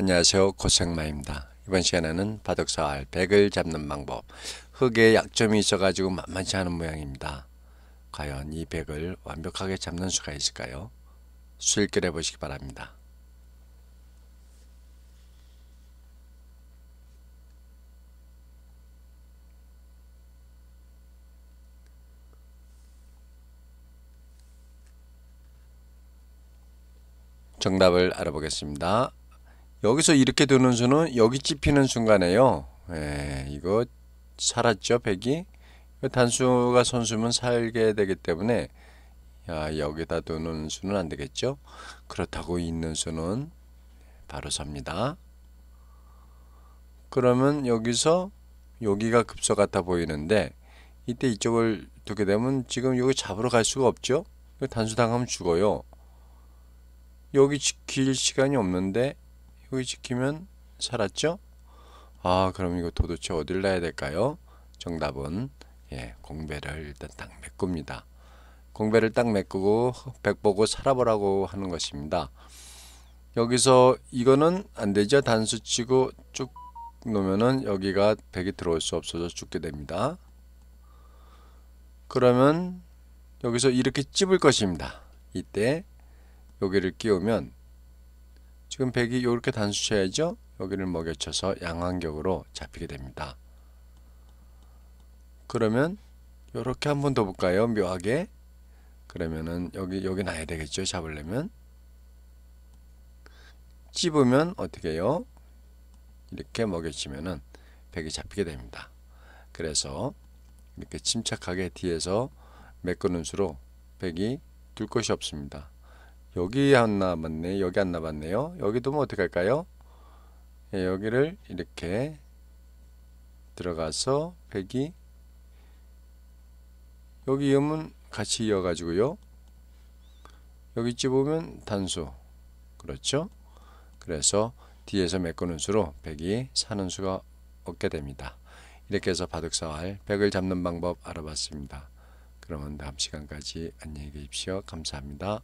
안녕하세요 코생마입니다 이번 시간에는 바둑사0 0을 잡는 방법 흙에 약점이 있어 가지고 만만치 않은 모양입니다 과연 이1 0 0을 완벽하게 잡는 수가 있을까요 수익을 해보시기 바랍니다 정답을 알아보겠습니다. 여기서 이렇게 도는 수는 여기 찝히는 순간에요. 예, 이거 살았죠, 백이? 그 단수가 선수면 살게 되기 때문에 야, 여기다 두는 수는 안 되겠죠? 그렇다고 있는 수는 바로 삽니다. 그러면 여기서 여기가 급소 같아 보이는데 이때 이쪽을 두게 되면 지금 여기 잡으러 갈 수가 없죠? 단수 당하면 죽어요. 여기 지킬 시간이 없는데 여기 지키면 살았죠? 아 그럼 이거 도대체 어딜 놔야 될까요? 정답은 예 공배를 일단 딱 메꿉니다. 공배를 딱 메꾸고 백보고 살아보라고 하는 것입니다. 여기서 이거는 안되죠. 단수치고 쭉 놓으면은 여기가 백이 들어올 수 없어서 죽게 됩니다. 그러면 여기서 이렇게 찝을 것입니다. 이때 여기를 끼우면 지금 백이 이렇게 단수쳐야죠. 여기를 먹여쳐서 양환격으로 잡히게 됩니다. 그러면 이렇게 한 번 더 볼까요? 묘하게 그러면은 여기 여기 나야 되겠죠. 잡으려면 찝으면 어떻게 해요? 이렇게 먹여치면은 백이 잡히게 됩니다. 그래서 이렇게 침착하게 뒤에서 메꾸는 수로 백이 둘 것이 없습니다. 여기 안나았네 여기 안나았네요 여기도 뭐 어떻게 할까요 예, 여기를 이렇게 들어가서 1 0기 여기 음은 같이 이어 가지고요 여기 집으면 단수 그렇죠 그래서 뒤에서 메꾸는 수로 1 0 0이 사는 수가 얻게 됩니다 이렇게 해서 바둑사활 1 0 0을 잡는 방법 알아봤습니다 그러면 다음 시간까지 안녕히 계십시오 감사합니다